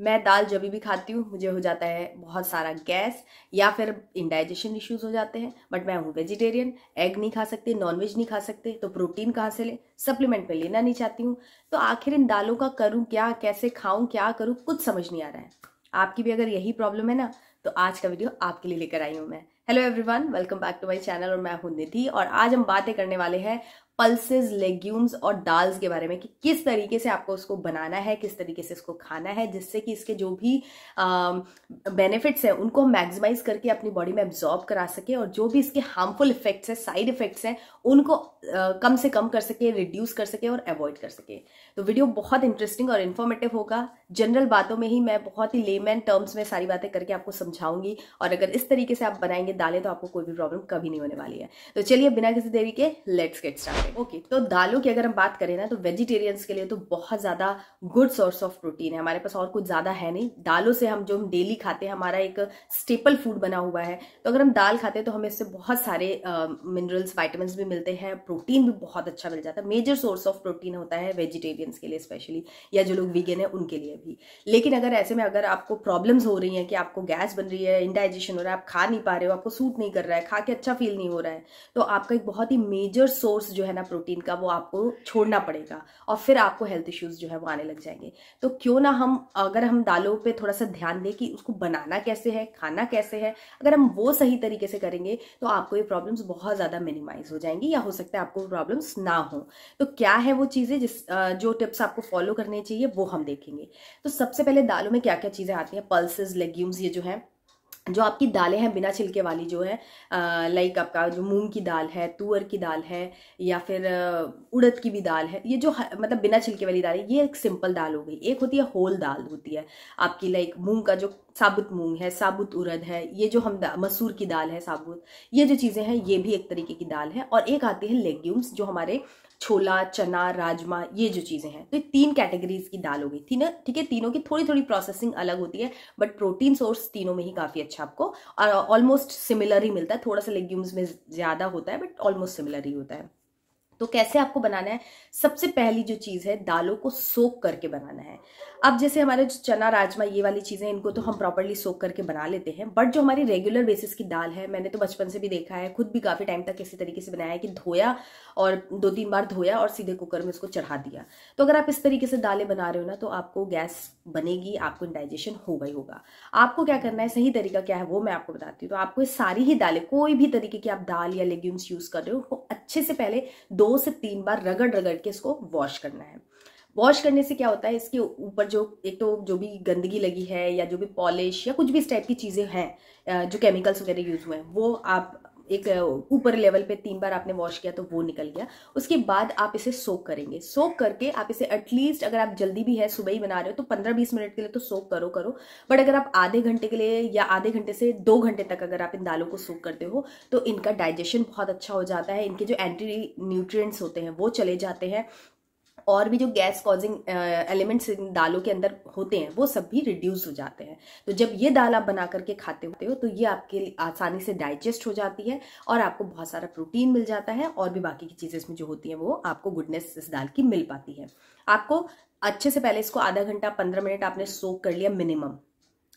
मैं दाल जब भी खाती हूँ मुझे हो जाता है बहुत सारा गैस या फिर इंडाइजेशन इश्यूज हो जाते हैं बट मैं हूँ वेजिटेरियन एग नहीं खा सकती नॉनवेज नहीं खा सकते तो प्रोटीन कहाँ से ले सप्लीमेंट में लेना नहीं चाहती हूँ तो आखिर इन दालों का करूँ क्या कैसे खाऊँ क्या करूँ कुछ समझ नहीं आ रहा है आपकी भी अगर यही प्रॉब्लम है ना तो आज का वीडियो आपके लिए लेकर आई हूँ मैं hello everyone welcome back to my channel और मैं हूँ निधि और आज हम बातें करने वाले हैं पल्सेस लेग्यूम्स और दाल्स के बारे में कि किस तरीके से आपको उसको बनाना है किस तरीके से इसको खाना है जिससे कि इसके जो भी बेनिफिट्स हैं उनको मैक्सिमाइज करके अपनी बॉडी में एब्जॉर्ब करा सके और जो भी इसके हार्मफुल इफेक्ट्स हैं साइड इफेक्ट्स हैं उनको आ, कम से कम कर सके रिड्यूस कर सके और अवॉइड कर सके तो वीडियो बहुत इंटरेस्टिंग और इन्फॉर्मेटिव होगा जनरल बातों में ही मैं बहुत ही लेमैन टर्म्स में सारी बातें करके आपको समझाऊंगी और अगर इस तरीके से आप बनाएंगे दालें तो आपको कोई भी प्रॉब्लम कभी नहीं होने वाली है तो चलिए बिना किसी देरी के लेट्स गेट स्टार्ट करें ओके okay, तो दालों की अगर हम बात करें ना तो वेजिटेरियंस के लिए तो बहुत ज़्यादा गुड सोर्स ऑफ प्रोटीन है हमारे पास और कुछ ज़्यादा है नहीं दालों से हम जो हम डेली खाते हैं हमारा एक स्टेपल फूड बना हुआ है तो अगर हम दाल खाते हैं तो हमें इससे बहुत सारे मिनरल्स वाइटमिन भी मिलते हैं प्रोटीन भी बहुत अच्छा मिल जाता है मेजर सोर्स ऑफ प्रोटीन होता है वेजिटेरियंस के लिए स्पेशली या जो लोग वीगन है उनके लिए भी लेकिन अगर ऐसे में अगर आपको प्रॉब्लम हो रही है कि आपको गैस बन रही है इंडाइजेशन हो रहा है आप खा नहीं पा रहे हो आपको सूट नहीं कर रहा है खा के अच्छा फील नहीं हो रहा है तो आपका एक बहुत ही मेजर सोर्स जो है ना प्रोटीन का वो आपको छोड़ना पड़ेगा और फिर आपको हेल्थ इश्यूज जो है वो आने लग जाएंगे तो क्यों ना हम अगर हम दालों पे थोड़ा सा ध्यान दें कि उसको बनाना कैसे है खाना कैसे है अगर हम वो सही तरीके से करेंगे तो आपको ये प्रॉब्लम्स बहुत ज़्यादा मिनिमाइज हो जाएंगी या हो सकता है आपको प्रॉब्लम्स ना हो तो क्या है वो चीज़ें जिस जो टिप्स आपको फॉलो करनी चाहिए वो हम देखेंगे तो सबसे पहले दालों में क्या क्या चीज़ें आती हैं पल्सेज लेग्यूम्स ये जो है जो आपकी दालें हैं बिना छिलके वाली जो है लाइक आपका जो मूंग की दाल है तुअर की दाल है या फिर उड़द की भी दाल है ये जो मतलब बिना छिलके वाली दाल है ये एक सिंपल दाल हो गई एक होती है होल दाल होती है आपकी लाइक मूंग का जो साबुत मूंग है साबुत उड़द है ये जो हम मसूर की दाल है साबुत ये जो चीज़ें हैं ये भी एक तरीके की दाल है और एक आती है लेग्यूम्स जो हमारे छोला चना राजमा ये जो चीज़ें हैं तो ये तीन कैटेगरीज की दाल हो गई थी ना ठीक है तीनों की थोड़ी थोड़ी प्रोसेसिंग अलग होती है बट प्रोटीन सोर्स तीनों में ही काफ़ी अच्छा आपको और ऑलमोस्ट सिमिलर ही मिलता है थोड़ा सा लेग्यूम्स में ज़्यादा होता है बट ऑलमोस्ट सिमिलर ही होता है तो कैसे आपको बनाना है सबसे पहली जो चीज़ है दालों को सोख करके बनाना है अब जैसे हमारे जो चना राजमा ये वाली चीज़ें इनको तो हम प्रॉपरली सोख करके बना लेते हैं बट जो हमारी रेगुलर बेसिस की दाल है मैंने तो बचपन से भी देखा है खुद भी काफ़ी टाइम तक इसी तरीके से बनाया है कि धोया और दो तीन बार धोया और सीधे कुकर में उसको चढ़ा दिया तो अगर आप इस तरीके से दालें बना रहे हो ना तो आपको गैस बनेगी आपको डाइजेशन होगा ही होगा आपको क्या करना है सही तरीका क्या है वो मैं आपको बताती हूँ तो आपको सारी ही दालें कोई भी तरीके की आप दाल या लेग्यूम्स यूज़ कर रहे हो अच्छे से पहले दो दो से तीन बार रगड़ रगड़ के इसको वॉश करना है वॉश करने से क्या होता है इसके ऊपर जो एक तो जो भी गंदगी लगी है या जो भी पॉलिश या कुछ भी इस टाइप की चीज़ें हैं जो केमिकल्स वगैरह यूज़ हुए हैं वो आप एक ऊपर लेवल पे तीन बार आपने वॉश किया तो वो निकल गया उसके बाद आप इसे सोक करेंगे सोक करके आप इसे एटलीस्ट अगर आप जल्दी भी है सुबह ही बना रहे हो तो पंद्रह बीस मिनट के लिए तो सोक करो करो बट अगर आप आधे घंटे के लिए या आधे घंटे से दो घंटे तक अगर आप इन दालों को सोक करते हो तो इनका डाइजेशन बहुत अच्छा हो जाता है इनके जो एंटी न्यूट्रिएंट्स होते हैं वो चले जाते हैं और भी जो गैस कॉजिंग एलिमेंट्स इन दालों के अंदर होते हैं वो सब भी रिड्यूस हो जाते हैं तो जब ये दाल आप बना करके खाते होते हो तो ये आपके लिए आसानी से डाइजेस्ट हो जाती है और आपको बहुत सारा प्रोटीन मिल जाता है और भी बाकी की चीज़ें इसमें जो होती हैं वो आपको गुडनेस इस दाल की मिल पाती है आपको अच्छे से पहले इसको आधा घंटा पंद्रह मिनट आपने सोक कर लिया मिनिमम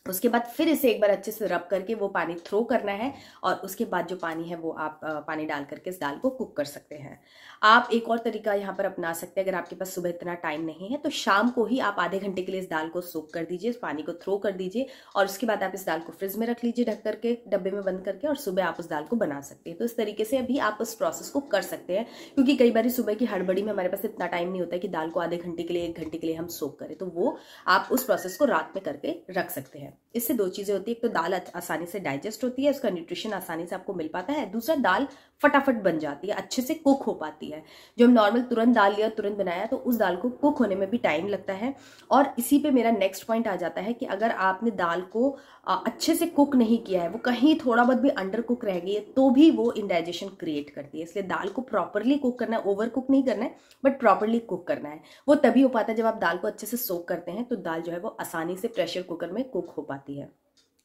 उसके बाद फिर इसे एक बार अच्छे से रब करके वो पानी थ्रो करना है और उसके बाद जो पानी है वो आप पानी डाल करके इस दाल को कुक कर सकते हैं आप एक और तरीका यहाँ पर अपना सकते हैं अगर आपके पास सुबह इतना टाइम नहीं है तो शाम को ही आप आधे घंटे के लिए इस दाल को सोक कर दीजिए इस पानी को थ्रो कर दीजिए और उसके बाद आप इस दाल को फ्रिज में रख लीजिए ढक करके डब्बे में बंद करके और सुबह आप उस दाल को बना सकते हैं तो इस तरीके से अभी आप उस प्रोसेस को कर सकते हैं क्योंकि कई बार सुबह की हड़बड़ी में हमारे पास इतना टाइम नहीं होता कि दाल को आधे घंटे के लिए एक घंटे के लिए हम सोक करें तो वो आप उस प्रोसेस को रात में करके रख सकते हैं इससे दो चीज़ें होती है एक तो दाल आसानी से डाइजेस्ट होती है उसका न्यूट्रिशन आसानी से आपको मिल पाता है दूसरा दाल फटाफट बन जाती है अच्छे से कुक हो पाती है जो हम नॉर्मल तुरंत दाल लिया तुरंत बनाया तो उस दाल को कुक होने में भी टाइम लगता है और इसी पे मेरा नेक्स्ट पॉइंट आ जाता है कि अगर आपने दाल को अच्छे से कुक नहीं किया है वो कहीं थोड़ा बहुत भी अंडर कुक रह गई है तो भी वो इंडाइजेशन क्रिएट करती है इसलिए दाल को प्रॉपरली कुक करना है ओवर कुक नहीं करना है बट प्रॉपरली कुक करना है वो तभी हो पाता है जब आप दाल को अच्छे से सोक करते हैं तो दाल जो है वो आसानी से प्रेशर कुकर में कुक हो पाती है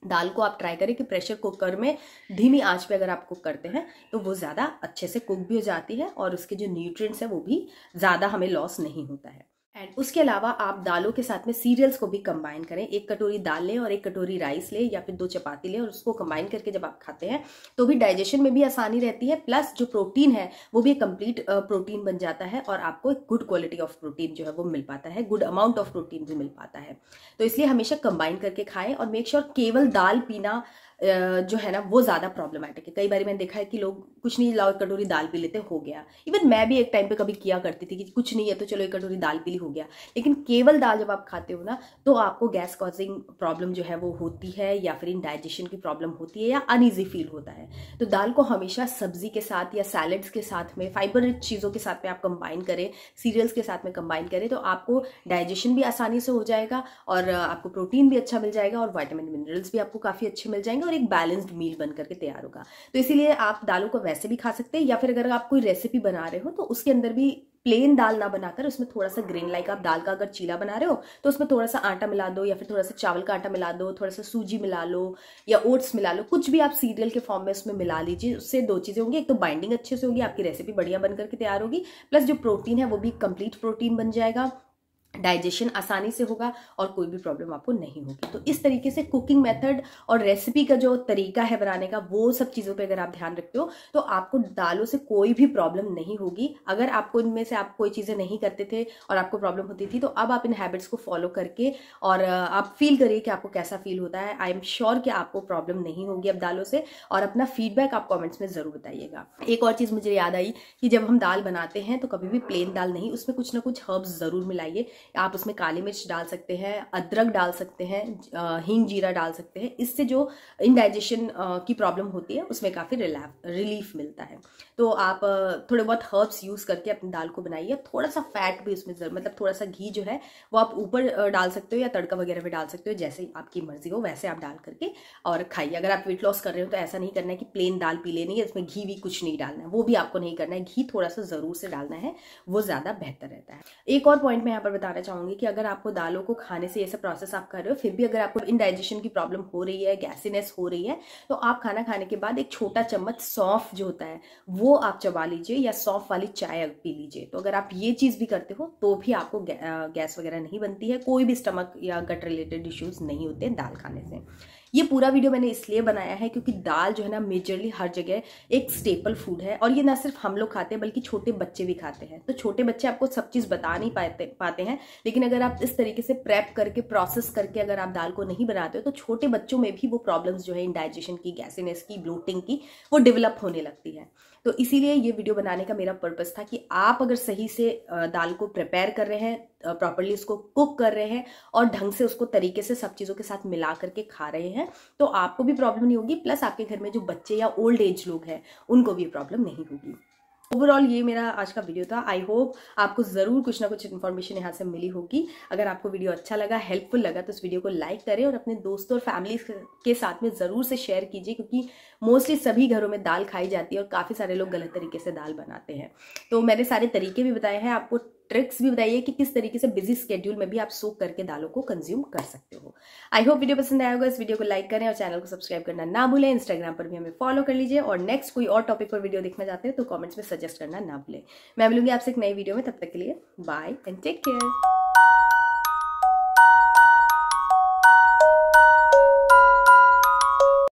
दाल को आप ट्राई करें कि प्रेशर कुकर में धीमी आंच पे अगर आप कुक करते हैं तो वो ज़्यादा अच्छे से कुक भी हो जाती है और उसके जो न्यूट्रिएंट्स है वो भी ज़्यादा हमें लॉस नहीं होता है एंड उसके अलावा आप दालों के साथ में सीरियल्स को भी कंबाइन करें एक कटोरी दाल लें और एक कटोरी राइस लें या फिर दो चपाती लें और उसको कंबाइन करके जब आप खाते हैं तो भी डाइजेशन में भी आसानी रहती है प्लस जो प्रोटीन है वो भी कंप्लीट प्रोटीन बन जाता है और आपको एक गुड क्वालिटी ऑफ प्रोटीन जो है वो मिल पाता है गुड अमाउंट ऑफ प्रोटीन भी मिल पाता है तो इसलिए हमेशा कंबाइन करके खाएं और मेक श्योर sure केवल दाल पीना जो है ना वो ज़्यादा प्रॉब्लमेटिक है कई बार मैंने देखा है कि लोग कुछ नहीं लाओ एक कटोरी दाल पी लेते हो गया इवन मैं भी एक टाइम पे कभी किया करती थी कि कुछ नहीं है तो चलो एक कटोरी दाल पी ली हो गया लेकिन केवल दाल जब आप खाते हो ना तो आपको गैस कॉजिंग प्रॉब्लम जो है वो होती है या फिर इनडाइजेशन की प्रॉब्लम होती है या अनईजी फील होता है तो दाल को हमेशा सब्जी के साथ या सैलड्स के साथ में फाइबर रिच चीज़ों के साथ में आप कंबाइन करें सीरियल्स के साथ में कंबाइन करें तो आपको डाइजेशन भी आसानी से हो जाएगा और आपको प्रोटीन भी अच्छा मिल जाएगा और वाइटामिन मिनरल्स भी आपको काफ़ी अच्छे मिल जाएंगे और एक बैलेंस्ड मील बन करके तैयार होगा तो इसीलिए आप दालों को वैसे भी खा सकते हैं या फिर अगर आप कोई रेसिपी बना रहे हो तो उसके अंदर भी प्लेन दाल ना बनाकर उसमें थोड़ा सा ग्रेन लाइक आप दाल का अगर चीला बना रहे हो तो उसमें थोड़ा सा आटा मिला दो या फिर थोड़ा सा चावल का आटा मिला दो थोड़ा सा सूजी मिला लो या ओट्स मिला लो कुछ भी आप सीरियल के फॉर्म में उसमें मिला लीजिए उससे दो चीज़ें होंगी एक तो बाइंडिंग अच्छे से होगी आपकी रेसिपी बढ़िया बनकर के तैयार होगी प्लस जो प्रोटीन है वो भी कंप्लीट प्रोटीन बन जाएगा डाइजेशन आसानी से होगा और कोई भी प्रॉब्लम आपको नहीं होगी तो इस तरीके से कुकिंग मेथड और रेसिपी का जो तरीका है बनाने का वो सब चीज़ों पे अगर आप ध्यान रखते हो तो आपको दालों से कोई भी प्रॉब्लम नहीं होगी अगर आपको इनमें से आप कोई चीज़ें नहीं करते थे और आपको प्रॉब्लम होती थी तो अब आप इन हैबिट्स को फॉलो करके और आप फील करिए कि आपको कैसा फील होता है आई एम श्योर कि आपको प्रॉब्लम नहीं होगी अब दालों से और अपना फीडबैक आप कॉमेंट्स में ज़रूर बताइएगा एक और चीज़ मुझे याद आई कि जब हम दाल बनाते हैं तो कभी भी प्लेन दाल नहीं उसमें कुछ ना कुछ हर्ब्स ज़रूर मिलाइए आप उसमें काली मिर्च डाल सकते हैं अदरक डाल सकते हैं हींग जीरा डाल सकते हैं इससे जो इनडाइजेशन की प्रॉब्लम होती है उसमें काफ़ी रिलीफ मिलता है तो आप थोड़े बहुत हर्ब्स यूज़ करके अपनी दाल को बनाइए थोड़ा सा फैट भी उसमें जरूर मतलब थोड़ा सा घी जो है वो आप ऊपर डाल सकते हो या तड़का वगैरह भी डाल सकते हो जैसे आपकी मर्जी हो वैसे आप डाल करके और खाइए अगर आप वेट लॉस कर रहे हो तो ऐसा नहीं करना है कि प्लेन दाल पी लेनी है इसमें घी भी कुछ नहीं डालना है वो भी आपको नहीं करना है घी थोड़ा सा ज़रूर से डालना है वो ज़्यादा बेहतर रहता है एक और पॉइंट मैं यहाँ पर बता बताना चाहूंगी कि अगर आपको दालों को खाने से ऐसा प्रोसेस आप कर रहे हो फिर भी अगर आपको इनडाइजेशन की प्रॉब्लम हो रही है गैसीनेस हो रही है तो आप खाना खाने के बाद एक छोटा चम्मच सौंफ जो होता है वो आप चबा लीजिए या सौंफ वाली चाय पी लीजिए तो अगर आप ये चीज़ भी करते हो तो भी आपको गैस वगैरह नहीं बनती है कोई भी स्टमक या गट रिलेटेड इश्यूज़ नहीं होते दाल खाने से ये पूरा वीडियो मैंने इसलिए बनाया है क्योंकि दाल जो है ना मेजरली हर जगह एक स्टेपल फूड है और ये ना सिर्फ हम लोग खाते हैं बल्कि छोटे बच्चे भी खाते हैं तो छोटे बच्चे आपको सब चीज़ बता नहीं पाते पाते हैं लेकिन अगर आप इस तरीके से प्रेप करके प्रोसेस करके अगर आप दाल को नहीं बनाते हो तो छोटे बच्चों में भी वो प्रॉब्लम्स जो है इंडाइजेशन की गैसीनेस की ब्लोटिंग की वो डेवलप होने लगती है तो इसीलिए ये वीडियो बनाने का मेरा पर्पस था कि आप अगर सही से दाल को प्रिपेयर कर रहे हैं प्रॉपरली उसको कुक कर रहे हैं और ढंग से उसको तरीके से सब चीज़ों के साथ मिला करके खा रहे हैं तो आपको भी प्रॉब्लम नहीं होगी प्लस आपके घर में जो बच्चे या ओल्ड एज लोग हैं उनको भी प्रॉब्लम नहीं होगी ओवरऑल ये मेरा आज का वीडियो था आई होप आपको ज़रूर कुछ ना कुछ इन्फॉर्मेशन यहाँ से मिली होगी अगर आपको वीडियो अच्छा लगा हेल्पफुल लगा तो इस वीडियो को लाइक करें और अपने दोस्तों और फैमिली के साथ में ज़रूर से शेयर कीजिए क्योंकि मोस्टली सभी घरों में दाल खाई जाती है और काफ़ी सारे लोग गलत तरीके से दाल बनाते हैं तो मैंने सारे तरीके भी बताए हैं आपको ट्रिक्स भी बताइए कि किस तरीके से बिजी स्केड्यूल में भी आप सोख करके दालों को कंज्यूम कर सकते हो आई होप वीडियो पसंद आया होगा इस वीडियो को लाइक करें और चैनल को सब्सक्राइब करना ना भूलें इंस्टाग्राम पर भी हमें फॉलो कर लीजिए और नेक्स्ट कोई और टॉपिक पर वीडियो देखना चाहते हैं तो कॉमेंट्स में सजेस्ट करना ना भूलें मैं मिलूंगी आपसे एक नई वीडियो में तब तक के लिए बाय एंड टेक केयर